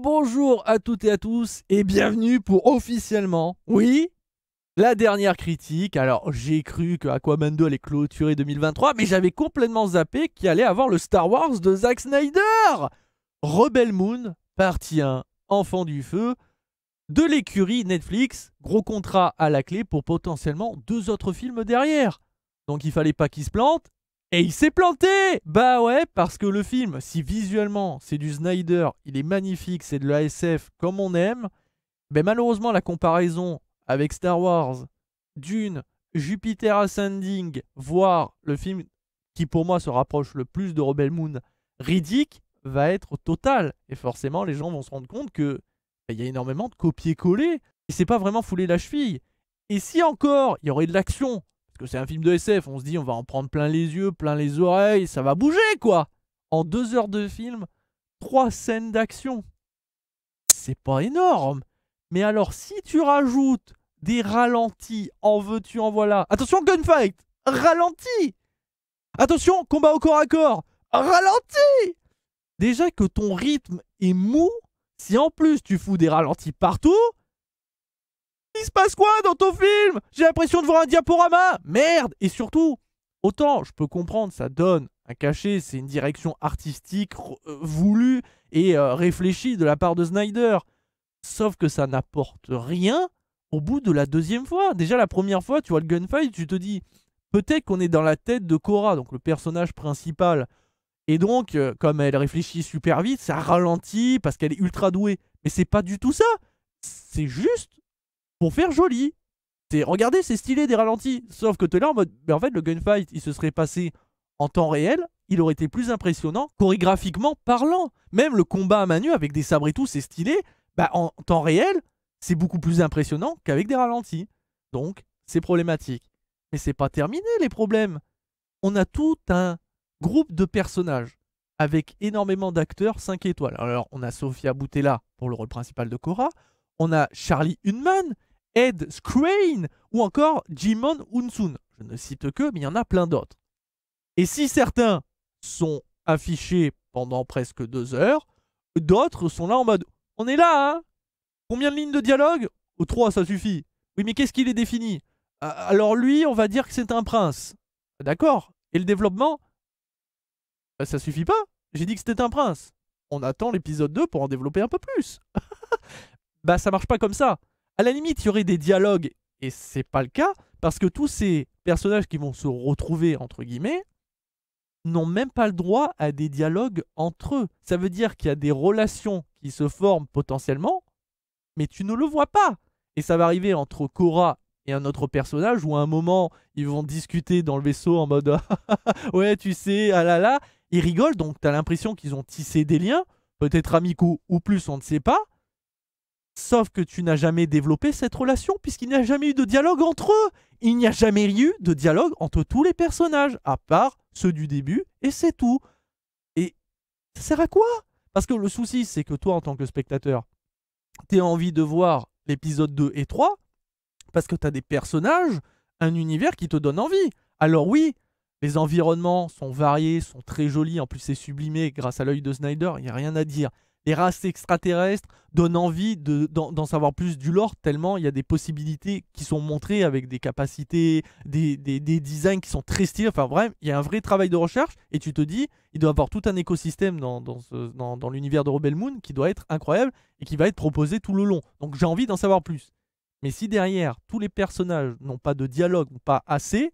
bonjour à toutes et à tous et bienvenue pour officiellement, oui, la dernière critique. Alors j'ai cru que Aquaman 2 allait clôturer 2023, mais j'avais complètement zappé qu'il allait avoir le Star Wars de Zack Snyder Rebel Moon, partie 1, Enfant du Feu, de l'écurie Netflix, gros contrat à la clé pour potentiellement deux autres films derrière. Donc il fallait pas qu'il se plante et il s'est planté Bah ouais, parce que le film, si visuellement c'est du Snyder, il est magnifique, c'est de l'ASF comme on aime, Mais ben malheureusement la comparaison avec Star Wars, Dune, Jupiter Ascending, voire le film qui pour moi se rapproche le plus de Rebel Moon, Riddick, va être totale. Et forcément les gens vont se rendre compte que ben, il y a énormément de copier-coller, et c'est pas vraiment fouler la cheville. Et si encore il y aurait de l'action, que c'est un film de SF, on se dit on va en prendre plein les yeux, plein les oreilles, ça va bouger quoi En deux heures de film, trois scènes d'action. C'est pas énorme. Mais alors si tu rajoutes des ralentis, en veux-tu, en voilà. Attention, gunfight Ralenti Attention, combat au corps à corps Ralenti Déjà que ton rythme est mou, si en plus tu fous des ralentis partout, il se passe quoi dans ton film J'ai l'impression de voir un diaporama Merde Et surtout, autant je peux comprendre, ça donne un cachet, c'est une direction artistique euh, voulue et euh, réfléchie de la part de Snyder. Sauf que ça n'apporte rien au bout de la deuxième fois. Déjà la première fois, tu vois le gunfight, tu te dis, peut-être qu'on est dans la tête de Cora, donc le personnage principal. Et donc, euh, comme elle réfléchit super vite, ça ralentit parce qu'elle est ultra douée. Mais c'est pas du tout ça. C'est juste pour faire joli. C'est regardez, c'est stylé des ralentis. Sauf que t'es là en mode, mais en fait, le gunfight, il se serait passé en temps réel, il aurait été plus impressionnant, chorégraphiquement parlant. Même le combat à nue avec des sabres et tout, c'est stylé. Bah, en temps réel, c'est beaucoup plus impressionnant qu'avec des ralentis. Donc, c'est problématique. Mais c'est pas terminé les problèmes. On a tout un groupe de personnages avec énormément d'acteurs 5 étoiles. Alors, on a Sofia Boutella pour le rôle principal de Cora. On a Charlie Hunman Ed Screen ou encore Jimon Unsun. Je ne cite que, mais il y en a plein d'autres. Et si certains sont affichés pendant presque deux heures, d'autres sont là en mode On est là, hein Combien de lignes de dialogue ou oh, Trois, ça suffit. Oui, mais qu'est-ce qu'il est défini Alors lui, on va dire que c'est un prince. D'accord Et le développement bah, Ça suffit pas. J'ai dit que c'était un prince. On attend l'épisode 2 pour en développer un peu plus. bah ça marche pas comme ça à la limite, il y aurait des dialogues, et c'est pas le cas, parce que tous ces personnages qui vont se retrouver, entre guillemets, n'ont même pas le droit à des dialogues entre eux. Ça veut dire qu'il y a des relations qui se forment potentiellement, mais tu ne le vois pas. Et ça va arriver entre Cora et un autre personnage où à un moment ils vont discuter dans le vaisseau en mode ouais tu sais ah là là ils rigolent donc tu as l'impression qu'ils ont tissé des liens peut-être amicaux ou plus on ne sait pas Sauf que tu n'as jamais développé cette relation puisqu'il n'y a jamais eu de dialogue entre eux. Il n'y a jamais eu de dialogue entre tous les personnages, à part ceux du début, et c'est tout. Et ça sert à quoi Parce que le souci, c'est que toi, en tant que spectateur, as envie de voir l'épisode 2 et 3 parce que tu as des personnages, un univers qui te donne envie. Alors oui, les environnements sont variés, sont très jolis, en plus c'est sublimé grâce à l'œil de Snyder, il n'y a rien à dire les races extraterrestres donnent envie d'en savoir plus du lore, tellement il y a des possibilités qui sont montrées avec des capacités, des, des, designs qui sont très stylés. Enfin bref, il y a un vrai travail de recherche et tu te dis, il doit y avoir tout un écosystème dans, dans, dans l'univers de Rebel Moon qui doit être incroyable et qui va être proposé tout le long. Donc j'ai envie d'en savoir plus. Mais si derrière, tous les personnages n'ont pas de dialogue, pas assez,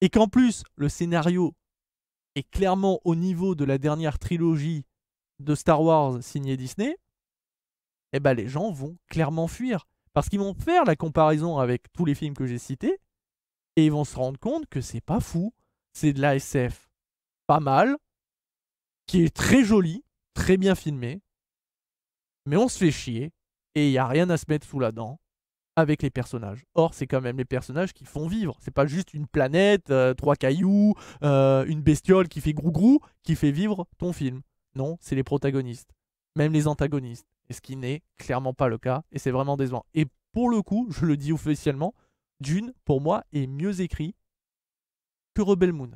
et qu'en plus, le scénario est clairement au niveau de la dernière trilogie de Star Wars signé Disney, eh ben les gens vont clairement fuir. Parce qu'ils vont faire la comparaison avec tous les films que j'ai cités, et ils vont se rendre compte que c'est pas fou. C'est de la SF pas mal, qui est très joli, très bien filmé, mais on se fait chier, et il n'y a rien à se mettre sous la dent avec les personnages. Or, c'est quand même les personnages qui font vivre. C'est pas juste une planète, euh, trois cailloux, euh, une bestiole qui fait grou-grou, qui fait vivre ton film. Non, c'est les protagonistes, même les antagonistes. Et ce qui n'est clairement pas le cas, et c'est vraiment décevant. Et pour le coup, je le dis officiellement, Dune, pour moi, est mieux écrit que Rebel Moon.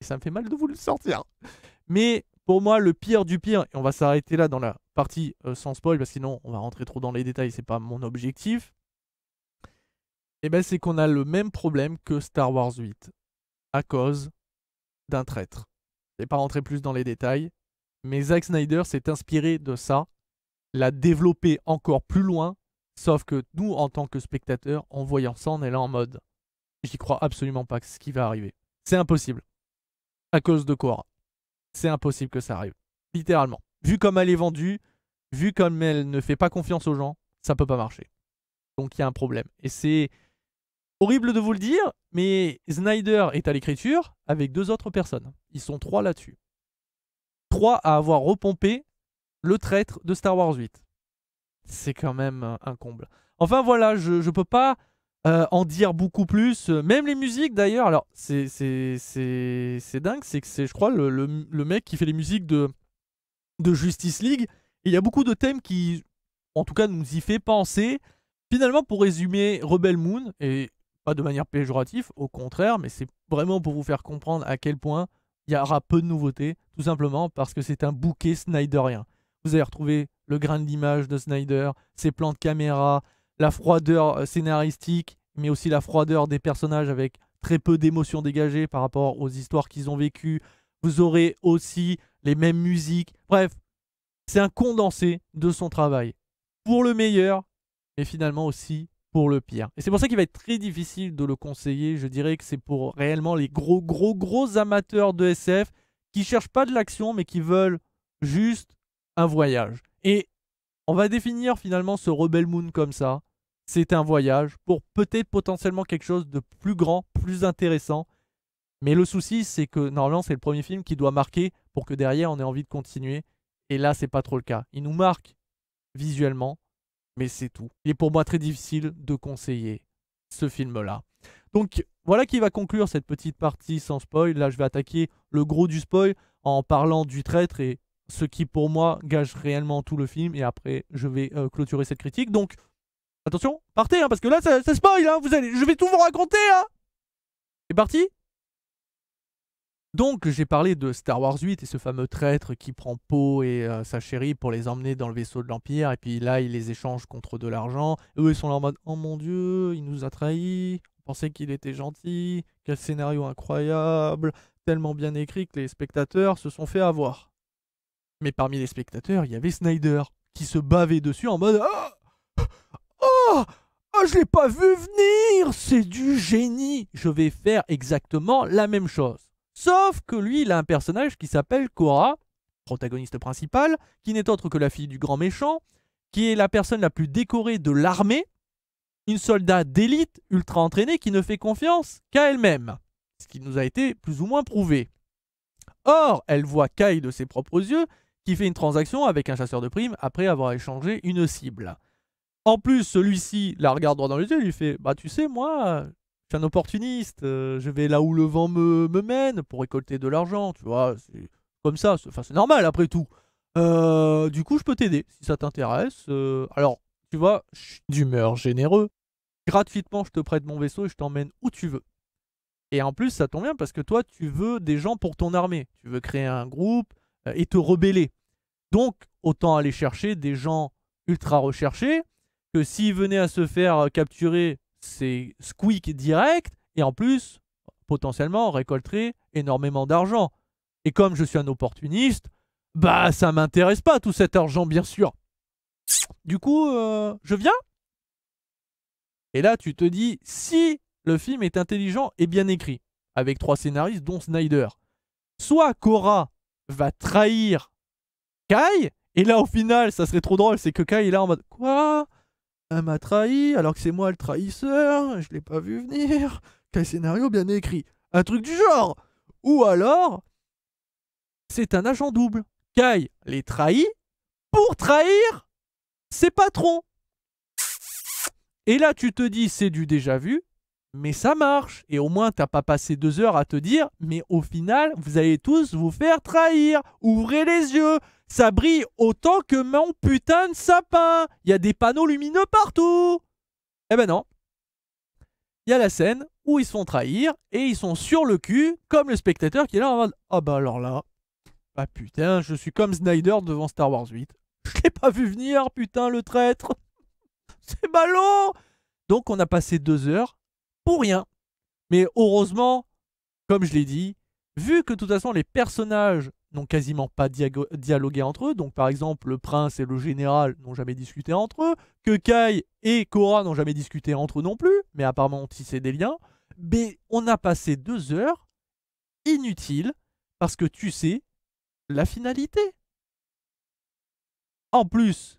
Et ça me fait mal de vous le sortir. Mais pour moi, le pire du pire, et on va s'arrêter là dans la partie euh, sans spoil, parce que sinon on va rentrer trop dans les détails, c'est pas mon objectif. Et eh ben c'est qu'on a le même problème que Star Wars 8, à cause d'un traître. Je vais pas rentrer plus dans les détails, mais Zack Snyder s'est inspiré de ça, l'a développé encore plus loin, sauf que nous, en tant que spectateurs, en voyant ça, on est là en mode j'y crois absolument pas que ce qui va arriver. C'est impossible. À cause de quoi C'est impossible que ça arrive. Littéralement. Vu comme elle est vendue, vu comme elle ne fait pas confiance aux gens, ça peut pas marcher. Donc il y a un problème. Et c'est Horrible de vous le dire, mais Snyder est à l'écriture avec deux autres personnes. Ils sont trois là-dessus. Trois à avoir repompé le traître de Star Wars 8. C'est quand même euh, un comble. Enfin voilà, je ne peux pas euh, en dire beaucoup plus. Même les musiques d'ailleurs. Alors, c'est dingue, c'est que c'est, je crois, le, mec qui fait les musiques de, de Justice League. il y a beaucoup de thèmes qui, en tout cas, nous y fait penser. Finalement, pour résumer Rebel Moon, et pas de manière péjorative, au contraire, mais c'est vraiment pour vous faire comprendre à quel point il y aura peu de nouveautés, tout simplement parce que c'est un bouquet Snyderien. Vous allez retrouver le grain de l'image de Snyder, ses plans de caméra, la froideur euh, scénaristique, mais aussi la froideur des personnages avec très peu d'émotions dégagées par rapport aux histoires qu'ils ont vécues. Vous aurez aussi les mêmes musiques. Bref, c'est un condensé de son travail. Pour le meilleur, mais finalement aussi le pire. Et c'est pour ça qu'il va être très difficile de le conseiller. Je dirais que c'est pour réellement les gros, gros, gros amateurs de SF qui cherchent pas de l'action, mais qui veulent juste un voyage. Et on va définir finalement ce Rebel Moon comme ça. C'est un voyage pour peut-être potentiellement quelque chose de plus grand, plus intéressant. Mais le souci, c'est que normalement, c'est le premier film qui doit marquer pour que derrière, on ait envie de continuer. Et là, c'est pas trop le cas. Il nous marque visuellement, mais c'est tout. Il est pour moi très difficile de conseiller ce film-là. Donc voilà qui va conclure cette petite partie sans spoil. Là, je vais attaquer le gros du spoil en parlant du traître et ce qui pour moi gage réellement tout le film. Et après, je vais euh, clôturer cette critique. Donc attention, partez, hein, parce que là, ça, spoil. Hein. vous allez, je vais tout vous raconter. Hein. C'est parti donc j'ai parlé de Star Wars 8 et ce fameux traître qui prend Poe et euh, sa chérie pour les emmener dans le vaisseau de l'Empire et puis là il les échange contre de l'argent. Eux ils sont là en mode oh mon dieu il nous a trahis, on pensait qu'il était gentil, quel scénario incroyable, tellement bien écrit que les spectateurs se sont fait avoir. Mais parmi les spectateurs il y avait Snyder qui se bavait dessus en mode oh, oh ah, je l'ai pas vu venir C'est du génie Je vais faire exactement la même chose. Sauf que lui, il a un personnage qui s'appelle Cora, protagoniste principal, qui n'est autre que la fille du grand méchant, qui est la personne la plus décorée de l'armée, une soldat d'élite ultra entraînée qui ne fait confiance qu'à elle-même, ce qui nous a été plus ou moins prouvé. Or, elle voit Kai de ses propres yeux, qui fait une transaction avec un chasseur de primes après avoir échangé une cible. En plus, celui-ci la regarde droit dans les yeux et lui fait Bah, tu sais, moi, je suis un opportuniste, euh, je vais là où le vent me, mène pour récolter de l'argent, tu vois, c'est comme ça, c'est normal après tout. Euh, du coup, je peux t'aider si ça t'intéresse. Euh, alors, tu vois, je suis d'humeur généreux. Gratuitement, je te prête mon vaisseau et je t'emmène où tu veux. Et en plus, ça tombe bien parce que toi, tu veux des gens pour ton armée. Tu veux créer un groupe et te rebeller. Donc, autant aller chercher des gens ultra recherchés que s'ils venaient à se faire capturer c'est squeak direct, et en plus, potentiellement, énormément d'argent. Et comme je suis un opportuniste, bah ça m'intéresse pas tout cet argent, bien sûr. Du coup, euh, je viens Et là, tu te dis, si le film est intelligent et bien écrit, avec trois scénaristes, dont Snyder, soit Cora va trahir Kai, et là, au final, ça serait trop drôle, c'est que Kai est là en mode Quoi elle m'a trahi alors que c'est moi le trahisseur, je l'ai pas vu venir. Quel scénario bien écrit Un truc du genre Ou alors, c'est un agent double. Kai les trahit pour trahir ses patrons. Et là, tu te dis, c'est du déjà vu, mais ça marche. Et au moins, t'as pas passé deux heures à te dire, mais au final, vous allez tous vous faire trahir. Ouvrez les yeux ça brille autant que mon putain de sapin. Il y a des panneaux lumineux partout. Eh ben non. Il y a la scène où ils se font trahir et ils sont sur le cul, comme le spectateur qui est là en mode Ah bah alors là, bah putain, je suis comme Snyder devant Star Wars 8. Je l'ai pas vu venir, putain, le traître. C'est ballot. Donc on a passé deux heures pour rien. Mais heureusement, comme je l'ai dit, vu que de toute façon les personnages n'ont quasiment pas dialogué entre eux. Donc par exemple, le prince et le général n'ont jamais discuté entre eux. Que Kai et Cora n'ont jamais discuté entre eux non plus, mais apparemment ont tissé des liens. Mais on a passé deux heures inutiles parce que tu sais la finalité. En plus,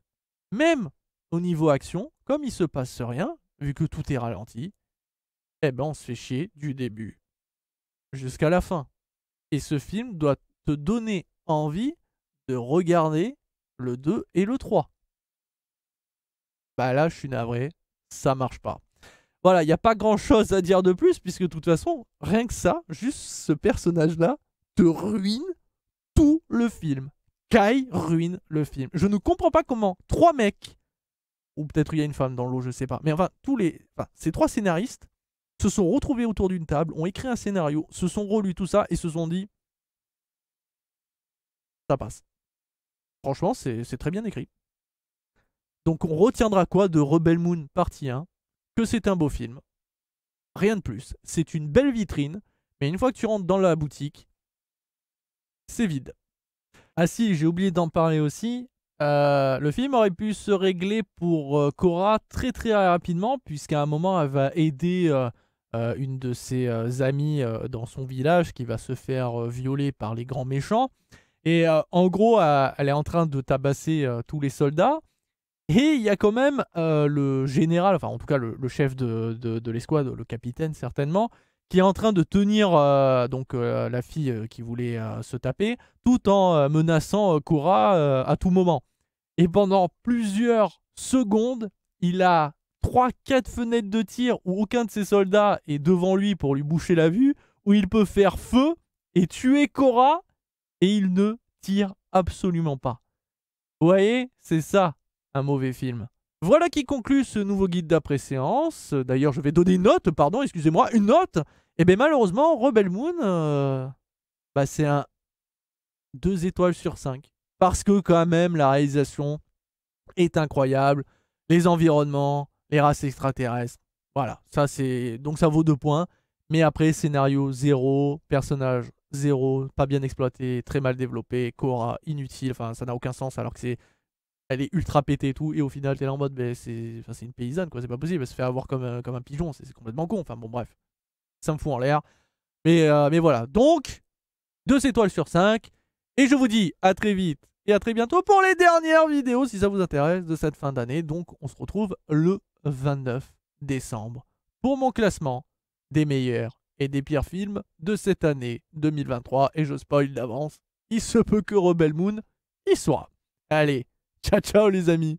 même au niveau action, comme il se passe rien, vu que tout est ralenti, eh ben on se fait chier du début jusqu'à la fin. Et ce film doit te donner envie de regarder le 2 et le 3. Bah là, je suis navré, ça marche pas. Voilà, il n'y a pas grand chose à dire de plus, puisque de toute façon, rien que ça, juste ce personnage-là, te ruine tout le film. Kai ruine le film. Je ne comprends pas comment trois mecs, ou peut-être il y a une femme dans l'eau, je sais pas, mais enfin, tous les, enfin, ces trois scénaristes se sont retrouvés autour d'une table, ont écrit un scénario, se sont relus tout ça et se sont dit ça passe. Franchement, c'est très bien écrit. Donc on retiendra quoi de Rebel Moon partie 1 Que c'est un beau film. Rien de plus. C'est une belle vitrine, mais une fois que tu rentres dans la boutique, c'est vide. Ah si, j'ai oublié d'en parler aussi. Euh, le film aurait pu se régler pour Cora euh, très très rapidement, puisqu'à un moment elle va aider euh, une de ses amies dans son village qui va se faire violer par les grands méchants. Et euh, en gros, euh, elle est en train de tabasser euh, tous les soldats. Et il y a quand même le général, enfin en tout cas le, chef de, l'escouade, le capitaine certainement, qui est en train de tenir donc la fille qui voulait se taper, tout en menaçant Cora à tout moment. Et pendant plusieurs secondes, il a 3-4 fenêtres de tir où aucun de ses soldats est devant lui pour lui boucher la vue, où il peut faire feu et tuer Cora et il ne tire absolument pas. Vous voyez, c'est ça, un mauvais film. Voilà qui conclut ce nouveau guide d'après-séance. D'ailleurs, je vais donner une note, pardon, excusez-moi, une note. Et eh bien malheureusement, Rebel Moon, euh, bah, c'est un 2 étoiles sur 5. Parce que quand même, la réalisation est incroyable. Les environnements, les races extraterrestres. Voilà, ça c'est... Donc ça vaut 2 points. Mais après, scénario 0, personnage zéro, pas bien exploité, très mal développé, Cora inutile, enfin ça n'a aucun sens alors que c'est elle est ultra pétée et tout, et au final t'es là en mode mais ben, c'est une paysanne quoi, c'est pas possible, elle se fait avoir comme, euh, comme un pigeon, c'est complètement con, enfin bon bref, ça me fout en l'air. Mais, euh, mais voilà, donc 2 étoiles sur 5, et je vous dis à très vite et à très bientôt pour les dernières vidéos si ça vous intéresse de cette fin d'année, donc on se retrouve le 29 décembre pour mon classement des meilleurs et des pires films de cette année 2023. Et je spoil d'avance, il se peut que Rebel Moon y soit. Allez, ciao ciao les amis